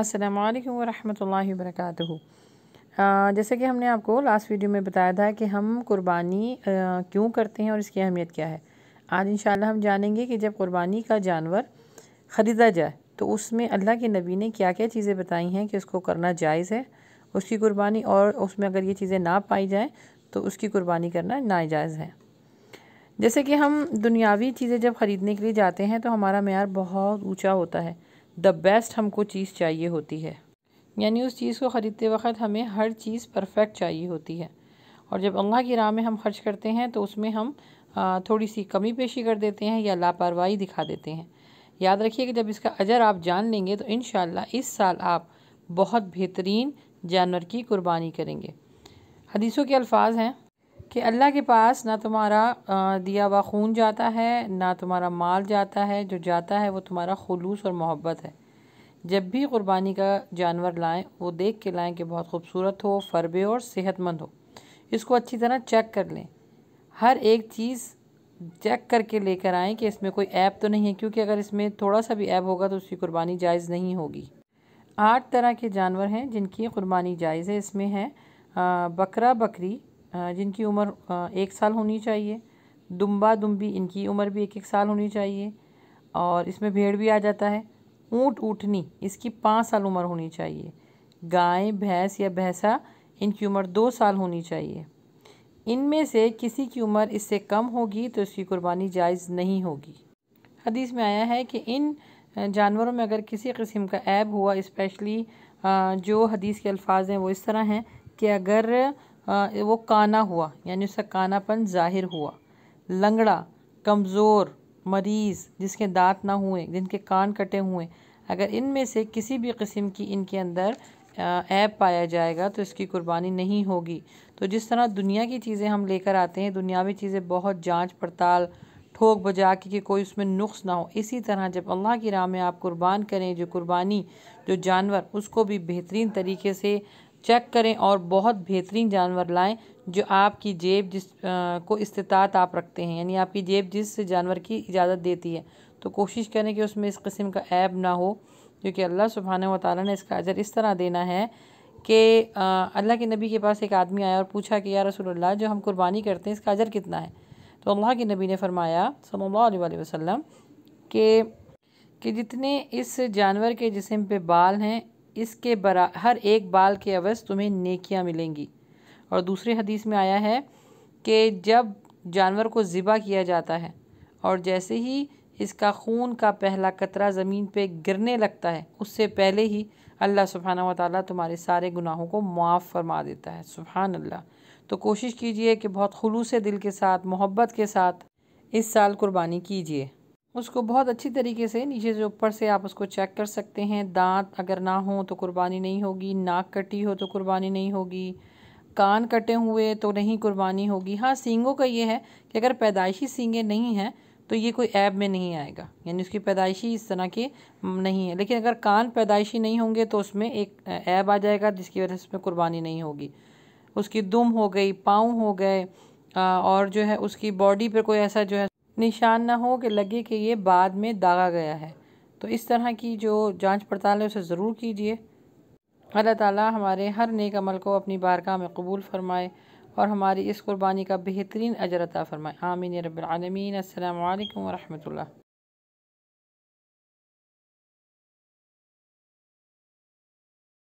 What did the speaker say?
अस्सलाम वालेकुम रहमतुल्लाहि जैसे कि हमने आपको लास्ट वीडियो में बताया था कि हम कुर्बानी क्यों करते हैं और इसकी अहमियत क्या है आज इंशाल्लाह हम जानेंगे कि जब कुर्बानी का जानवर ख़रीदा जाए तो उसमें अल्लाह के नबी ने क्या क्या चीज़ें बताई हैं कि उसको करना जायज़ है उसकी कुर्बानी और उसमें अगर ये चीज़ें ना पाई जाएँ तो उसकी कुर्बानी करना नाजायज़ है जैसे कि हम दुनियावी चीज़ें जब ख़रीदने के लिए जाते हैं तो हमारा मैार बहुत ऊँचा होता है द बेस्ट हमको चीज़ चाहिए होती है यानी उस चीज़ को ख़रीदते वक्त हमें हर चीज़ परफेक्ट चाहिए होती है और जब अल्लाह की राह में हम खर्च करते हैं तो उसमें हम थोड़ी सी कमी पेशी कर देते हैं या लापरवाही दिखा देते हैं याद रखिए कि जब इसका अजर आप जान लेंगे तो इन इस साल आप बहुत बेहतरीन जानवर की कुर्बानी करेंगे हदीसों के अल्फाज हैं कि अल्लाह के पास ना तुम्हारा दिया हुआ खून जाता है ना तुम्हारा माल जाता है जो जाता है वो तुम्हारा खलूस और मोहब्बत है जब भी क़ुरबानी का जानवर लाएं वो देख के लाएं कि बहुत खूबसूरत हो फरबे और सेहतमंद हो इसको अच्छी तरह चेक कर लें हर एक चीज़ चेक करके लेकर आएँ कि इसमें कोई ऐप तो नहीं है क्योंकि अगर इसमें थोड़ा सा भी ऐप होगा तो उसकी क़ुरबानी जायज़ नहीं होगी आठ तरह के जानवर हैं जिनकी क़ुरबानी जायज़ है इसमें हैं बकरा बकरी जिनकी उम्र एक साल होनी चाहिए दुम्बा दुम्बी इनकी उम्र भी एक एक साल होनी चाहिए और इसमें भेड़ भी आ जाता है ऊँट ऊँटनी इसकी पाँच साल उम्र होनी चाहिए गाय भैंस या भैंसा इनकी उम्र दो साल होनी चाहिए इनमें से किसी की उम्र इससे कम होगी तो इसकी कुर्बानी जायज़ नहीं होगी हदीस में आया है कि इन जानवरों में अगर किसी किस्म का ऐब हुआ इस्पेशली जो हदीस के अल्फाज हैं वो इस तरह हैं कि अगर हाँ, वो काना हुआ यानी उसका कानापन ज़ाहिर हुआ लंगड़ा कमज़ोर मरीज़ जिसके दांत ना हुए जिनके कान कटे हुए अगर इनमें से किसी भी किस्म की इनके अंदर ऐप पाया जाएगा तो इसकी कुर्बानी नहीं होगी तो जिस तरह दुनिया की चीज़ें हम लेकर आते हैं दुनियावी चीज़ें बहुत जांच पड़ताल ठोक बजा के कि कोई उसमें नुक्स ना हो इसी तरह जब अल्लाह की राह में आप कुर्बान करें जो कुर्बानी जो जानवर उसको भी बेहतरीन तरीके से चेक करें और बहुत बेहतरीन जानवर लाएं जो आपकी जेब जिस आ, को इस्तात आप रखते हैं यानी आपकी जेब जिस जानवर की इजाज़त देती है तो कोशिश करें कि उसमें इस किस्म का ऐब ना हो क्योंकि अल्लाह सुबहाना व ताली ने इसका अजर इस तरह देना है कि अल्लाह के नबी के पास एक आदमी आया और पूछा कि या रसूलुल्लाह जो हम कुर्बानी करते हैं इसका अजर कितना है तो अल्लाह के नबी ने फरमाया सल्ला वसम के कि जितने इस जानवर के जिसम पे बाल हैं इसके बरा हर एक बाल के अवज़ तुम्हें नेकियां मिलेंगी और दूसरे हदीस में आया है कि जब जानवर को ज़िबा किया जाता है और जैसे ही इसका खून का पहला कतरा ज़मीन पे गिरने लगता है उससे पहले ही अल्लाह सुबहाना वाली तुम्हारे सारे गुनाहों को मुआफ़ फरमा देता है सुबहान अल्लाह तो कोशिश कीजिए कि बहुत खलूस दिल के साथ मोहब्बत के साथ इस साल कुर्बानी कीजिए उसको बहुत अच्छी तरीके से नीचे से ऊपर से आप उसको चेक कर सकते हैं दांत अगर ना हो तो कुर्बानी नहीं होगी नाक कटी हो तो कुर्बानी नहीं होगी कान कटे हुए तो नहीं कुर्बानी होगी हाँ सींगों का ये है कि अगर पैदाइशी सींगे नहीं हैं तो ये कोई ऐब में नहीं आएगा यानी उसकी पैदाइशी इस तरह के हम्म, नहीं है लेकिन अगर कान पैदाइशी नहीं होंगे तो उसमें एक ऐब आ जाएगा जिसकी वजह से उसमें कुर्बानी नहीं होगी उसकी दुम हो गई पाँव हो गए और जो है उसकी बॉडी पर कोई ऐसा जो है निशान ना हो कि लगे कि ये बाद में दागा गया है तो इस तरह की जो जांच पड़ताल है उसे ज़रूर कीजिए अल्लाह ताला हमारे हर नेक अमल को अपनी बारगाह में कबूल फ़रमाए और हमारी इस कुर्बानी का बेहतरीन अजर अता फ़रमाए आमीन रबालमीन अल्लाम वरहमल